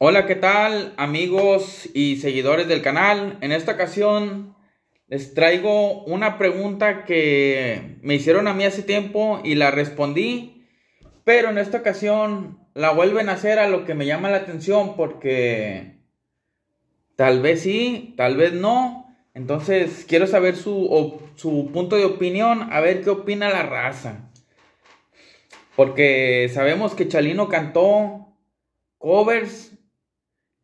Hola, ¿qué tal amigos y seguidores del canal? En esta ocasión les traigo una pregunta que me hicieron a mí hace tiempo y la respondí, pero en esta ocasión la vuelven a hacer a lo que me llama la atención porque tal vez sí, tal vez no. Entonces quiero saber su, su punto de opinión, a ver qué opina la raza. Porque sabemos que Chalino cantó covers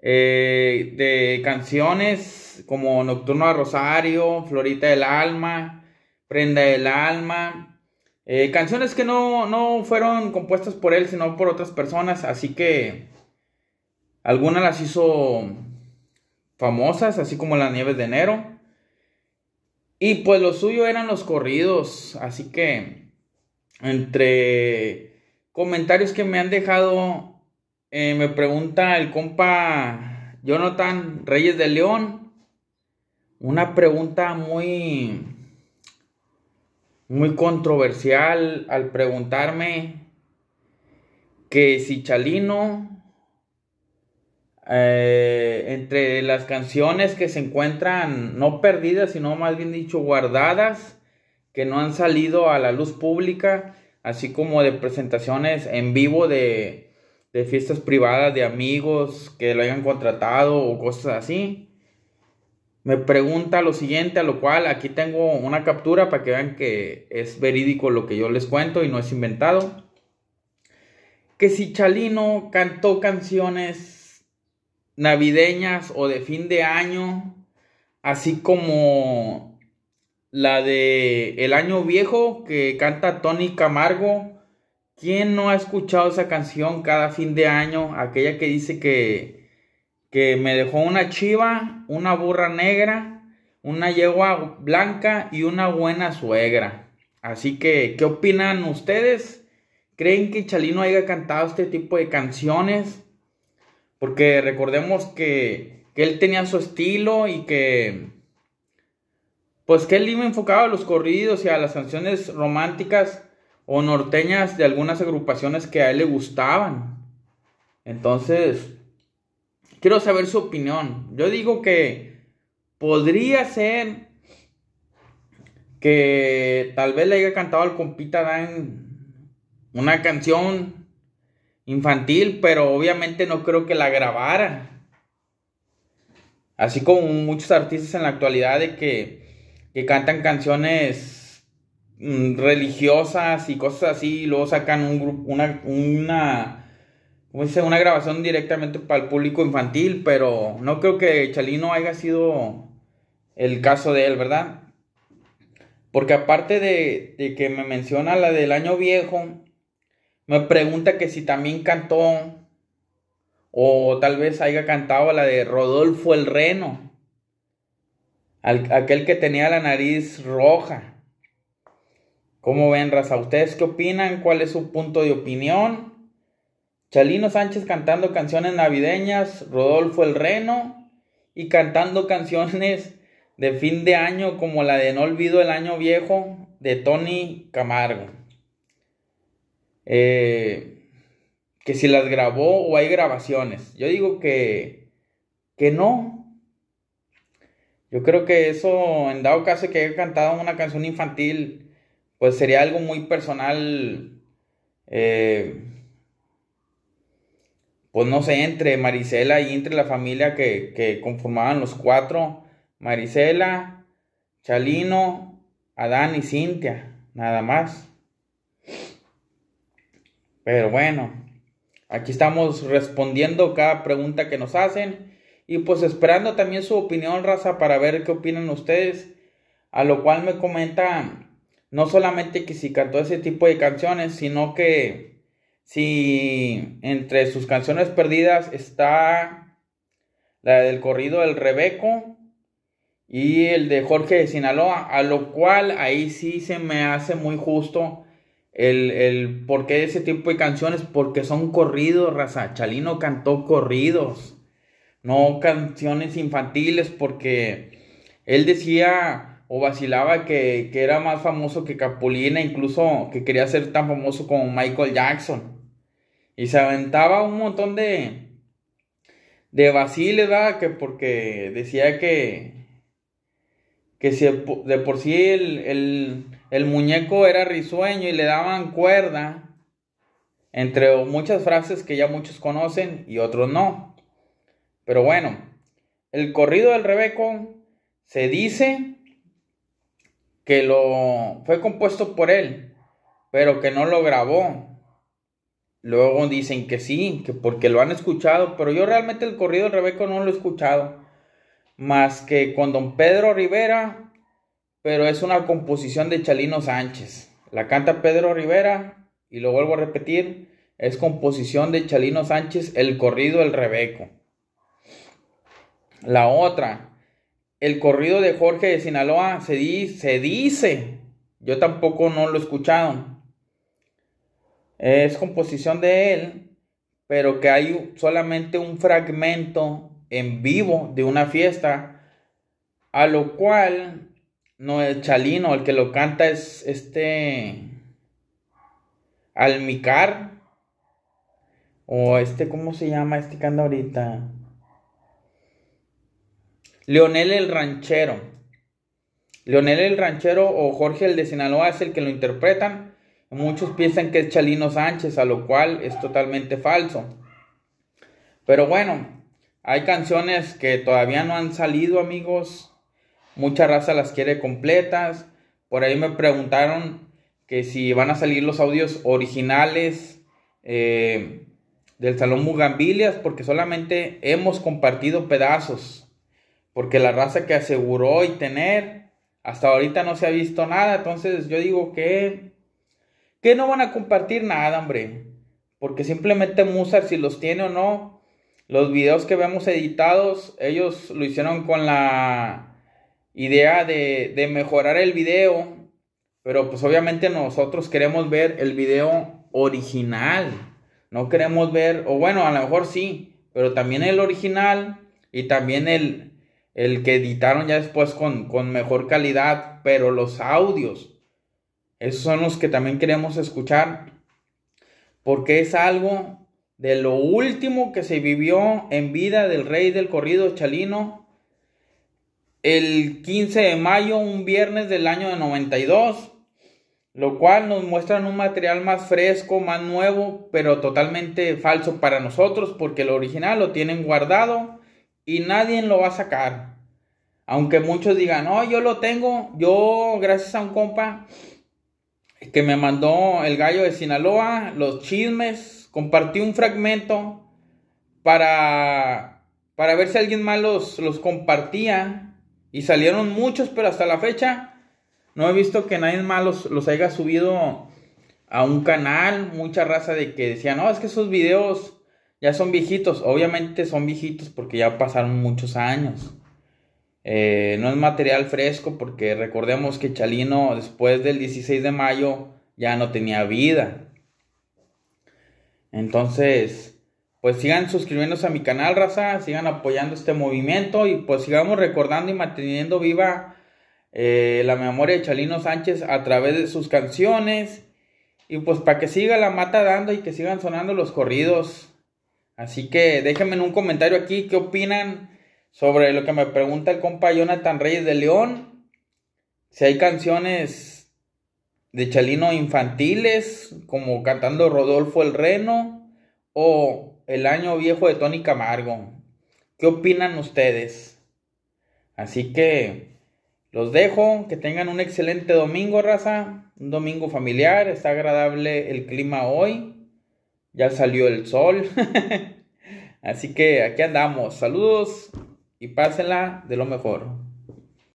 eh, de canciones como Nocturno a Rosario, Florita del Alma, Prenda del Alma. Eh, canciones que no, no fueron compuestas por él, sino por otras personas, así que algunas las hizo famosas, así como Las Nieves de Enero. Y pues lo suyo eran los corridos, así que entre comentarios que me han dejado eh, me pregunta el compa Jonathan Reyes de León. Una pregunta muy, muy controversial al preguntarme que si Chalino, eh, entre las canciones que se encuentran no perdidas, sino más bien dicho guardadas, que no han salido a la luz pública, así como de presentaciones en vivo de de fiestas privadas de amigos que lo hayan contratado o cosas así. Me pregunta lo siguiente, a lo cual aquí tengo una captura para que vean que es verídico lo que yo les cuento y no es inventado. Que si Chalino cantó canciones navideñas o de fin de año, así como la de El Año Viejo que canta Tony Camargo ¿Quién no ha escuchado esa canción cada fin de año? Aquella que dice que, que me dejó una chiva, una burra negra, una yegua blanca y una buena suegra. Así que, ¿qué opinan ustedes? ¿Creen que Chalino haya cantado este tipo de canciones? Porque recordemos que, que él tenía su estilo y que... Pues que él iba enfocado a los corridos y a las canciones románticas o norteñas de algunas agrupaciones que a él le gustaban. Entonces, quiero saber su opinión. Yo digo que podría ser que tal vez le haya cantado al compita Dan una canción infantil, pero obviamente no creo que la grabara. Así como muchos artistas en la actualidad de que, que cantan canciones Mm, religiosas y cosas así, y luego sacan un grupo, una, una grabación directamente para el público infantil, pero no creo que Chalino haya sido el caso de él, ¿verdad? Porque aparte de, que me menciona la del año viejo, me pregunta que si también cantó o tal vez haya cantado la de Rodolfo el Reno, aquel que tenía la nariz roja. ¿Cómo ven, raza? ¿Ustedes qué opinan? ¿Cuál es su punto de opinión? Chalino Sánchez cantando canciones navideñas, Rodolfo el Reno y cantando canciones de fin de año como la de No Olvido el Año Viejo de Tony Camargo. Eh, que si las grabó o hay grabaciones. Yo digo que, que no. Yo creo que eso, en dado caso que haya cantado una canción infantil, pues sería algo muy personal, eh, pues no sé, entre Marisela y entre la familia que, conformaban los cuatro, Marisela, Chalino, Adán y Cintia, nada más. Pero bueno, aquí estamos respondiendo cada pregunta que nos hacen y pues esperando también su opinión, raza, para ver qué opinan ustedes. A lo cual me comentan no solamente que si cantó ese tipo de canciones, sino que si entre sus canciones perdidas está la del corrido del Rebeco y el de Jorge de Sinaloa, a lo cual ahí sí se me hace muy justo el, por qué ese tipo de canciones, porque son corridos, raza. Chalino cantó corridos, no canciones infantiles, porque él decía o vacilaba que, que, era más famoso que Capulina, incluso que quería ser tan famoso como Michael Jackson. Y se aventaba un montón de, de vaciles, Que porque decía que, que si de por sí el, el, el muñeco era risueño y le daban cuerda, entre muchas frases que ya muchos conocen y otros no. Pero bueno, el corrido del Rebeco se dice que lo fue compuesto por él, pero que no lo grabó. Luego dicen que sí, que porque lo han escuchado, pero yo realmente el corrido del Rebeco no lo he escuchado, más que con don Pedro Rivera, pero es una composición de Chalino Sánchez. La canta Pedro Rivera, y lo vuelvo a repetir, es composición de Chalino Sánchez, el corrido del Rebeco. La otra, el corrido de Jorge de Sinaloa se, se dice, yo tampoco no lo he escuchado, es composición de él, pero que hay solamente un fragmento en vivo de una fiesta, a lo cual no el Chalino, el que lo canta es este Almicar o este cómo se llama este que ahorita. Leonel el Ranchero. Leonel el Ranchero o Jorge el de Sinaloa es el que lo interpretan. Muchos piensan que es Chalino Sánchez, a lo cual es totalmente falso. Pero bueno, hay canciones que todavía no han salido, amigos. Mucha raza las quiere completas. Por ahí me preguntaron que si van a salir los audios originales eh, del Salón Mugambilias, porque solamente hemos compartido pedazos. Porque la raza que aseguró y tener, hasta ahorita no se ha visto nada. Entonces yo digo que, que no van a compartir nada, hombre. Porque simplemente Musar, si los tiene o no, los videos que vemos editados, ellos lo hicieron con la idea de, de mejorar el video. Pero pues obviamente nosotros queremos ver el video original. No queremos ver, o bueno, a lo mejor sí, pero también el original y también el, el que editaron ya después con, con mejor calidad, pero los audios, esos son los que también queremos escuchar, porque es algo de lo último que se vivió en vida del rey del corrido Chalino, el 15 de mayo, un viernes del año de 92, lo cual nos muestran un material más fresco, más nuevo, pero totalmente falso para nosotros, porque el original lo tienen guardado y nadie lo va a sacar. Aunque muchos digan, no, yo lo tengo, yo gracias a un compa que me mandó el gallo de Sinaloa, los chismes, compartí un fragmento para, para ver si alguien más los, los compartía y salieron muchos, pero hasta la fecha no he visto que nadie más los, los haya subido a un canal, mucha raza de que decía, no, es que esos videos ya son viejitos, obviamente son viejitos porque ya pasaron muchos años. Eh, no es material fresco porque recordemos que Chalino después del 16 de mayo ya no tenía vida. Entonces, pues sigan suscribiéndose a mi canal, raza, sigan apoyando este movimiento y pues sigamos recordando y manteniendo viva eh, la memoria de Chalino Sánchez a través de sus canciones. Y pues para que siga la mata dando y que sigan sonando los corridos. Así que déjenme en un comentario aquí qué opinan sobre lo que me pregunta el compa Jonathan Reyes de León. Si hay canciones de Chalino infantiles, como cantando Rodolfo el Reno o El Año Viejo de Tony Camargo. ¿Qué opinan ustedes? Así que los dejo, que tengan un excelente domingo, raza. Un domingo familiar, está agradable el clima hoy ya salió el sol. Así que aquí andamos. Saludos y pásenla de lo mejor.